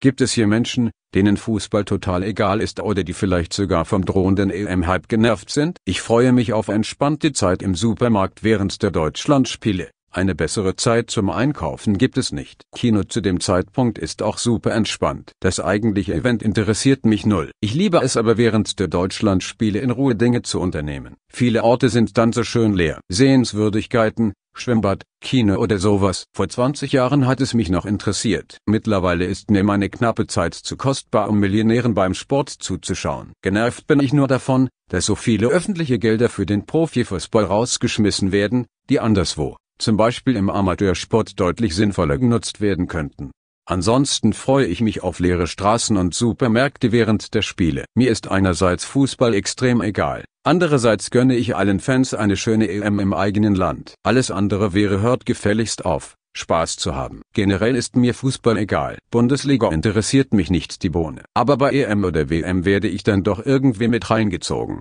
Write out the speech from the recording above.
Gibt es hier Menschen, denen Fußball total egal ist oder die vielleicht sogar vom drohenden EM-Hype genervt sind? Ich freue mich auf entspannte Zeit im Supermarkt während der Deutschlandspiele. Eine bessere Zeit zum Einkaufen gibt es nicht. Kino zu dem Zeitpunkt ist auch super entspannt. Das eigentliche Event interessiert mich null. Ich liebe es aber während der Deutschlandspiele in Ruhe Dinge zu unternehmen. Viele Orte sind dann so schön leer. Sehenswürdigkeiten, Schwimmbad, Kino oder sowas. Vor 20 Jahren hat es mich noch interessiert. Mittlerweile ist mir meine knappe Zeit zu kostbar, um Millionären beim Sport zuzuschauen. Genervt bin ich nur davon, dass so viele öffentliche Gelder für den Profifußball rausgeschmissen werden, die anderswo, zum Beispiel im Amateursport deutlich sinnvoller genutzt werden könnten. Ansonsten freue ich mich auf leere Straßen und Supermärkte während der Spiele. Mir ist einerseits Fußball extrem egal, andererseits gönne ich allen Fans eine schöne EM im eigenen Land. Alles andere wäre hört gefälligst auf, Spaß zu haben. Generell ist mir Fußball egal. Bundesliga interessiert mich nicht die Bohne. Aber bei EM oder WM werde ich dann doch irgendwie mit reingezogen.